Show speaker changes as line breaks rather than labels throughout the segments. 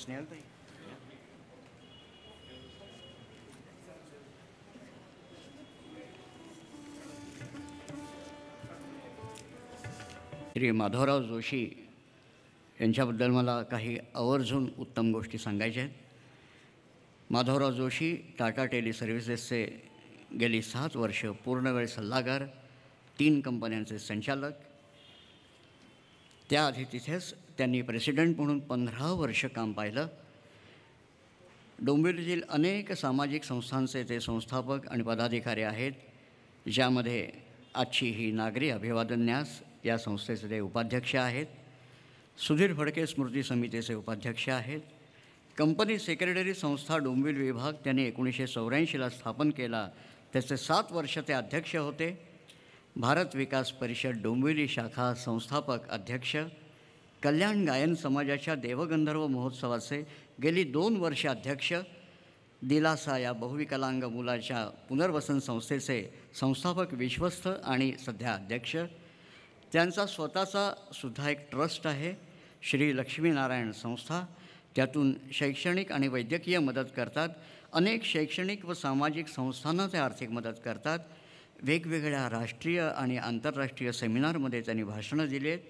श्री
माधवराव जोशी यांच्याबद्दल मला काही आवर्जून उत्तम गोष्टी सांगायच्या आहेत माधवराव जोशी टाटा टेली सर्व्हिसेसचे गेली सात वर्ष पूर्णवेळ सल्लागार तीन कंपन्यांचे संचालक त्याआधी तिथेच त्यांनी प्रेसिडेंट म्हणून पंधरा वर्ष काम पाहिलं डोंबिवलीतील अनेक सामाजिक संस्थांचे ते संस्थापक आणि पदाधिकारी आहेत ज्यामध्ये आजची ही नागरी अभिवादन न्यास या संस्थेचे ते उपाध्यक्ष आहेत सुधीर फडके स्मृती समितीचे उपाध्यक्ष आहेत कंपनी सेक्रेटरी संस्था डोंबिवली विभाग त्यांनी एकोणीसशे चौऱ्याऐंशीला स्थापन केला त्याचे सात वर्ष ते अध्यक्ष होते भारत विकास परिषद डोंबिवली शाखा संस्थापक अध्यक्ष कल्याण गायन समाजाच्या देवगंधर्व महोत्सवाचे गेली दोन वर्ष अध्यक्ष दिलासा या बहुविकलांग मुलाच्या पुनर्वसन संस्थेचे संस्थापक विश्वस्त आणि सध्या अध्यक्ष त्यांचा स्वतःचा सुद्धा एक ट्रस्ट आहे श्री लक्ष्मीनारायण संस्था त्यातून शैक्षणिक आणि वैद्यकीय मदत करतात अनेक शैक्षणिक व सामाजिक संस्थांना ते आर्थिक मदत करतात वेगवेगळ्या राष्ट्रीय आणि आंतरराष्ट्रीय सेमिनारमध्ये त्यांनी भाषणं दिली आहेत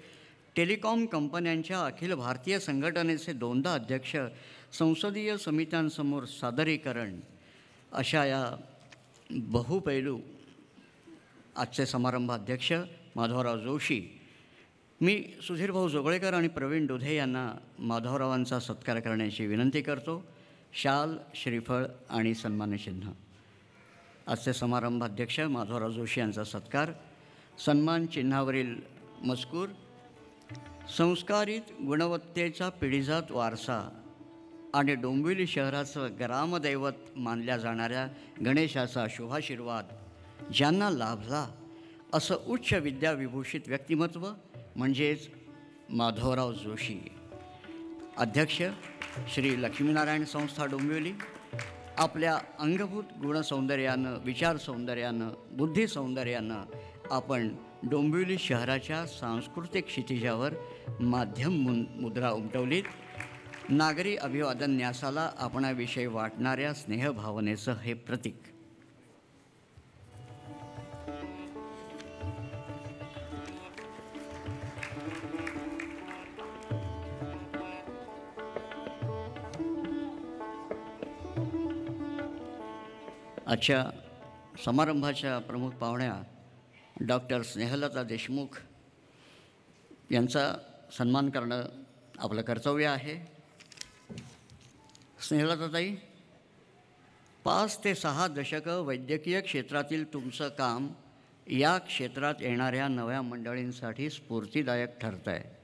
टेलिकॉम कंपन्यांच्या अखिल भारतीय संघटनेचे दोनदा अध्यक्ष संसदीय समित्यांसमोर सादरीकरण अशा या बहुपैलू आजचे समारंभाध्यक्ष माधवराव जोशी मी सुधीरभाऊ जोगळेकर आणि प्रवीण दुधे यांना माधवरावांचा सत्कार करण्याची विनंती करतो शाल श्रीफळ आणि सन्मानचिन्ह आजचे समारंभाध्यक्ष माधवराव जोशी यांचा सत्कार सन्मान चिन्हावरील मजकूर संस्कारित गुणवत्तेचा पिढीजात वारसा आणि डोंबिवली शहराचं ग्रामदैवत मानल्या जाणाऱ्या गणेशाचा शुभाशीर्वाद ज्यांना लाभला असं उच्च विद्याविभूषित व्यक्तिमत्व म्हणजेच माधवराव जोशी अध्यक्ष श्री लक्ष्मीनारायण संस्था डोंबिवली आपल्या अंगभूत गुणसौंदर्यानं विचारसौंदर्यानं बुद्धिसौंदर्यानं आपण डोंबिवली शहराच्या सांस्कृतिक क्षितिजावर माध्यम मुद्रा उमटवलीत नागरी अभिवादन न्यासाला आपणाविषयी वाटणाऱ्या स्नेहभावनेचं हे प्रतीक आजच्या समारंभाच्या प्रमुख पाहुण्या डॉक्टर स्नेहलता देशमुख यांचा सन्मान करणं आपलं कर्तव्य आहे स्नेहलताताई पाच ते सहा दशकं वैद्यकीय क्षेत्रातील तुमचं काम या क्षेत्रात येणाऱ्या नव्या मंडळींसाठी स्फूर्तीदायक ठरतं आहे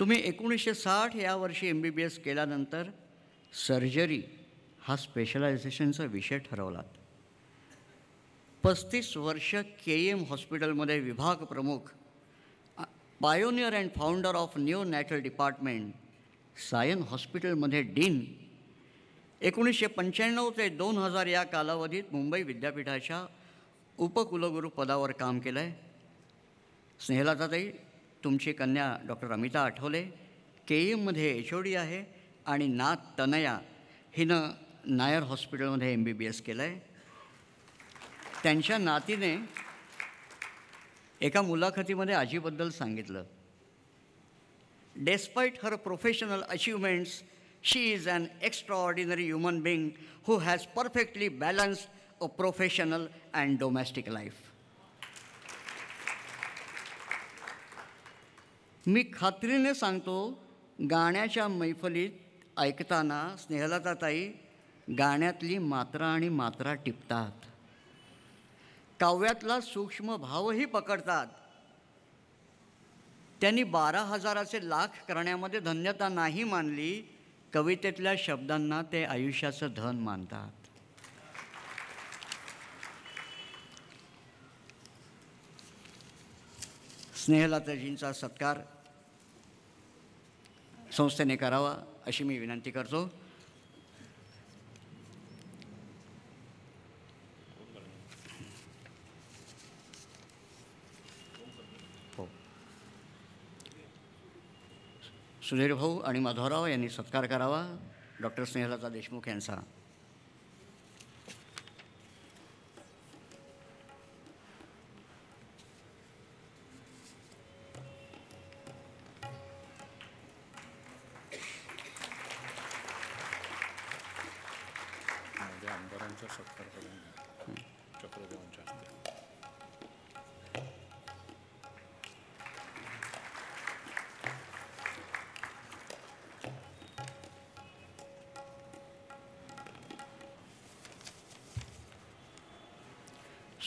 तुम्ही एकोणीसशे साठ या वर्षी एम बी बी एस केल्यानंतर सर्जरी हा स्पेशलायझेशनचा विषय ठरवलात पस्तीस वर्ष के एम हॉस्पिटलमध्ये विभाग प्रमुख pioneer and founder of neonatal department Sion हॉस्पिटलमध्ये डीन एकोणीसशे पंच्याण्णव ते दोन हजार या कालावधीत मुंबई विद्यापीठाच्या उपकुलगुरू पदावर काम केलं आहे स्नेहलाताई तुमची कन्या डॉक्टर अमिता आठवले के एममध्ये एच ओ डी आहे आणि नाथ तनया हिनं नायर हॉस्पिटलमध्ये एम बी बी एस केलं आहे त्यांच्या नातीने एका मुलाखतीमध्ये आजीबद्दल सांगितलं despite her professional achievements she is an extraordinary human being who has perfectly balanced a professional and domestic life मी खात्रीने सांगतो गाण्याच्या मैफलीत ऐकताना स्नेहलताताई गाण्यातली मात्रा आणि मात्रा टिपतात काव्यातला सूक्ष्म भावही पकडतात त्यांनी बारा हजाराचे लाख करण्यामध्ये धन्यता नाही मानली कवितेतल्या शब्दांना ते आयुष्याचं धन मानतात स्नेहलताजींचा सत्कार संस्थेने करावा अशी मी विनंती करतो सुधीर भाऊ आणि माधवराव यांनी सत्कार करावा डॉक्टर स्नेहलता देशमुख यांचा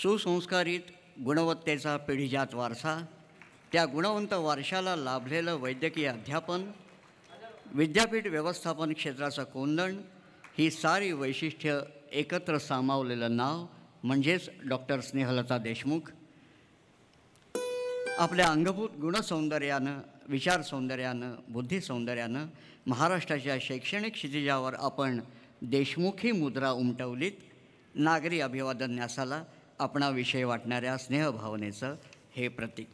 सुसंस्कारित गुणवत्तेचा पिढीजात वारसा त्या गुणवंत वारशाला लाभलेलं वैद्यकीय अध्यापन विद्यापीठ व्यवस्थापन क्षेत्राचं कोंदण ही सारी वैशिष्ट्य एकत्र सामावलेलं नाव म्हणजेच डॉक्टर स्नेहलता देशमुख आपल्या अंगभूत गुणसौंदर्यानं विचारसौंदर्यानं बुद्धिसौंदर्यानं महाराष्ट्राच्या शैक्षणिक क्षितिजावर आपण देशमुखी मुद्रा उमटवलीत नागरी अभिवादन न्यासाला आपणाविषयी वाटणाऱ्या स्नेहभावनेचं हे प्रतीक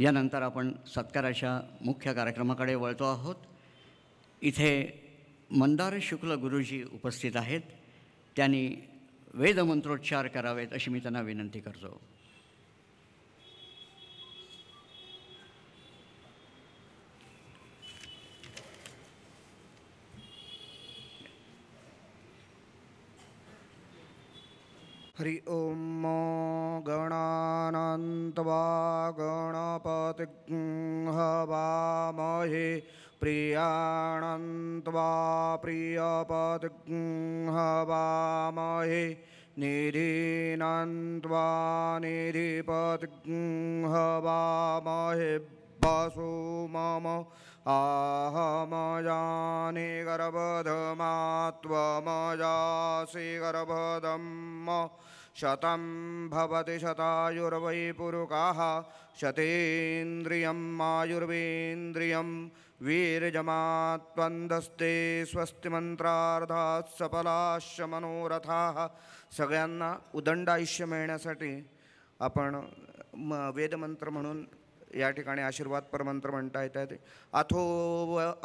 यानंतर आपण सत्काराच्या मुख्य कार्यक्रमाकडे वळतो आहोत इथे मंदार शुक्ल गुरुजी उपस्थित आहेत त्यांनी वेदमंत्रोच्चार करावेत अशी मी त्यांना विनंती करतो
हरि ॐ गणनंत्वा गणपद्ज्ञ हवामहे प्रियाणन्त्वा प्रियपद्ग् हवामहे निरिनन्त्वा निरिपद्ज्ञ हवामहे वसु मम अहमजानि गर्भधमात्वमजासि गर्भधम्म शतं भवति शतायुर्वैपुरुकाः पुरुकाः शतेन्द्रियम् वीरजमात्वंदस्ते स्वस्ति स्वस्तिमंत्रार्धात सफलाश्च मनोरथाः सगळ्यांना उदंड मिळण्यासाठी आपण म वेदमंत्र म्हणून या ठिकाणी आशीर्वाद परमंत्र म्हणता येत आहे अथो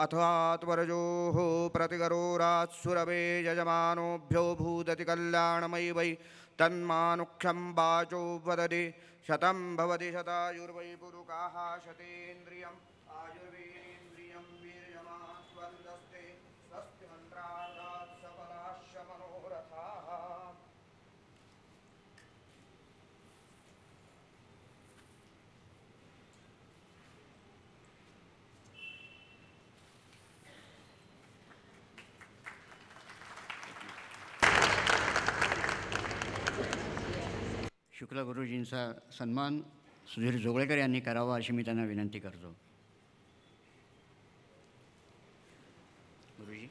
अथवात्वरजो हो प्रतिगरोरात्सुरवे यजमानोभ्यो भूदति कल्याणमयी वै तन्मानुख्यं वाचो वदति शतं भवति शतायुर्वै पुरुकाः शतेन्द्रियम् आयुर्वे
शुक्ला गुरुजींचा सन्मान सुधीर जोगळेकर यांनी करावा अशी मी त्यांना विनंती करतो गुरुजी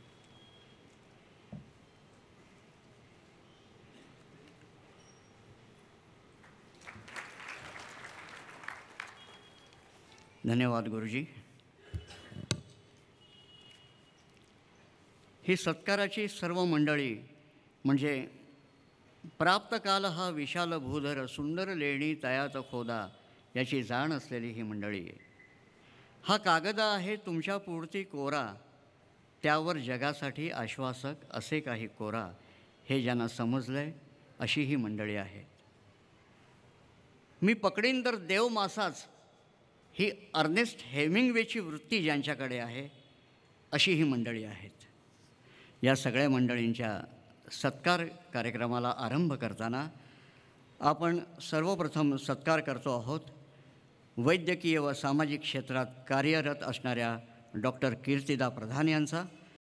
धन्यवाद गुरुजी ही सत्काराची सर्व मंडळी म्हणजे प्राप्तकाल हा विशाल भूधर सुंदर लेणी तयात खोदा याची जाण असलेली ही मंडळी आहे हा कागद आहे तुमच्या कोरा त्यावर जगासाठी आश्वासक असे काही कोरा हे ज्यांना समजलं आहे अशी ही मंडळी आहे मी पकडीन तर देव मासाच ही अर्नेस्ट हेमिंगवेची वृत्ती ज्यांच्याकडे आहे अशी ही मंडळी आहेत या सगळ्या मंडळींच्या सत्कार कार्यक्रमाला आरंभ करताना आपण सर्वप्रथम सत्कार करतो आहोत वैद्यकीय व सामाजिक क्षेत्रात कार्यरत असणाऱ्या डॉक्टर कीर्तिदा प्रधान यांचा